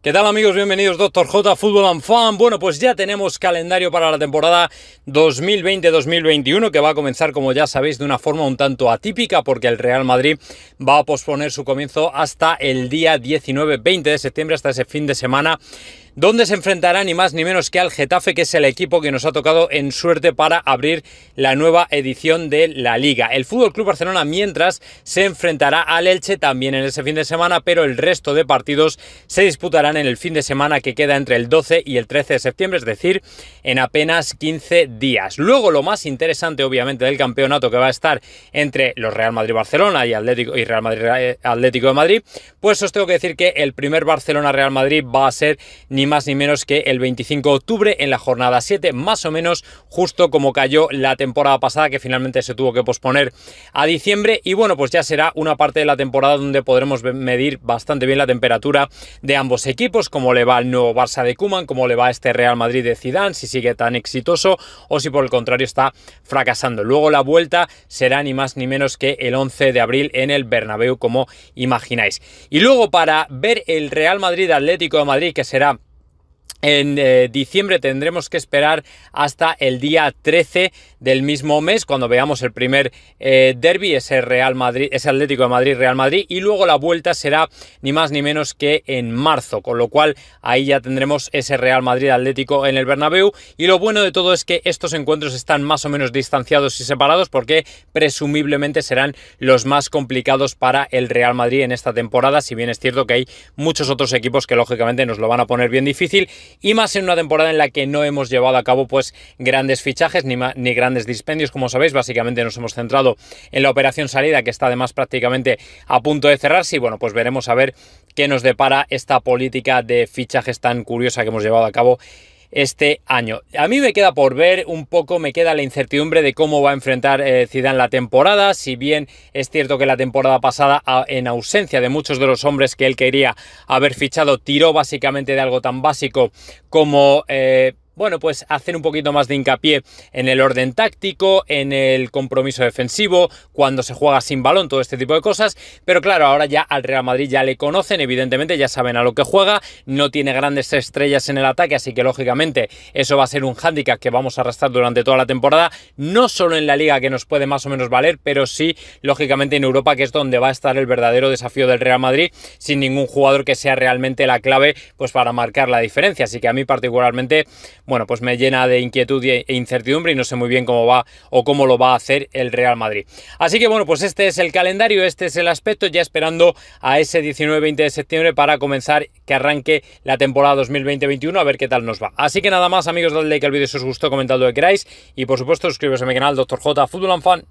¿Qué tal amigos? Bienvenidos Doctor J Fútbol and Fan. Bueno, pues ya tenemos calendario para la temporada 2020-2021 que va a comenzar, como ya sabéis, de una forma un tanto atípica porque el Real Madrid va a posponer su comienzo hasta el día 19-20 de septiembre, hasta ese fin de semana donde se enfrentará ni más ni menos que al Getafe, que es el equipo que nos ha tocado en suerte para abrir la nueva edición de la Liga. El Fútbol Club Barcelona, mientras, se enfrentará al Elche también en ese fin de semana, pero el resto de partidos se disputarán en el fin de semana que queda entre el 12 y el 13 de septiembre, es decir, en apenas 15 días. Luego, lo más interesante, obviamente, del campeonato que va a estar entre los Real Madrid-Barcelona y y Real Madrid-Atlético eh, de Madrid, pues os tengo que decir que el primer Barcelona-Real Madrid va a ser ni más ni menos que el 25 de octubre en la jornada 7, más o menos justo como cayó la temporada pasada que finalmente se tuvo que posponer a diciembre y bueno, pues ya será una parte de la temporada donde podremos medir bastante bien la temperatura de ambos equipos, cómo le va al nuevo Barça de Cuman cómo le va a este Real Madrid de Zidane, si sigue tan exitoso o si por el contrario está fracasando. Luego la vuelta será ni más ni menos que el 11 de abril en el Bernabéu como imagináis. Y luego para ver el Real Madrid Atlético de Madrid que será en eh, diciembre tendremos que esperar hasta el día 13 del mismo mes, cuando veamos el primer eh, derby, ese Real Madrid, ese Atlético de Madrid, Real Madrid, y luego la vuelta será ni más ni menos que en marzo, con lo cual ahí ya tendremos ese Real Madrid Atlético en el Bernabéu. Y lo bueno de todo es que estos encuentros están más o menos distanciados y separados, porque presumiblemente serán los más complicados para el Real Madrid en esta temporada, si bien es cierto que hay muchos otros equipos que lógicamente nos lo van a poner bien difícil y más en una temporada en la que no hemos llevado a cabo pues grandes fichajes ni, ni grandes dispendios, como sabéis, básicamente nos hemos centrado en la operación salida que está además prácticamente a punto de cerrarse y bueno, pues veremos a ver qué nos depara esta política de fichajes tan curiosa que hemos llevado a cabo este año. A mí me queda por ver un poco, me queda la incertidumbre de cómo va a enfrentar cidán eh, Zidane la temporada, si bien es cierto que la temporada pasada, en ausencia de muchos de los hombres que él quería haber fichado, tiró básicamente de algo tan básico como... Eh, bueno, pues hacer un poquito más de hincapié en el orden táctico, en el compromiso defensivo, cuando se juega sin balón, todo este tipo de cosas. Pero claro, ahora ya al Real Madrid ya le conocen, evidentemente ya saben a lo que juega, no tiene grandes estrellas en el ataque, así que lógicamente eso va a ser un hándicap que vamos a arrastrar durante toda la temporada, no solo en la liga que nos puede más o menos valer, pero sí lógicamente en Europa que es donde va a estar el verdadero desafío del Real Madrid, sin ningún jugador que sea realmente la clave pues para marcar la diferencia. Así que a mí particularmente bueno, pues me llena de inquietud e incertidumbre y no sé muy bien cómo va o cómo lo va a hacer el Real Madrid. Así que bueno, pues este es el calendario, este es el aspecto, ya esperando a ese 19-20 de septiembre para comenzar que arranque la temporada 2020-21 a ver qué tal nos va. Así que nada más amigos, dadle like al vídeo si os gustó, comentad lo que queráis y por supuesto suscribiros a mi canal Dr. J Fútbol Fan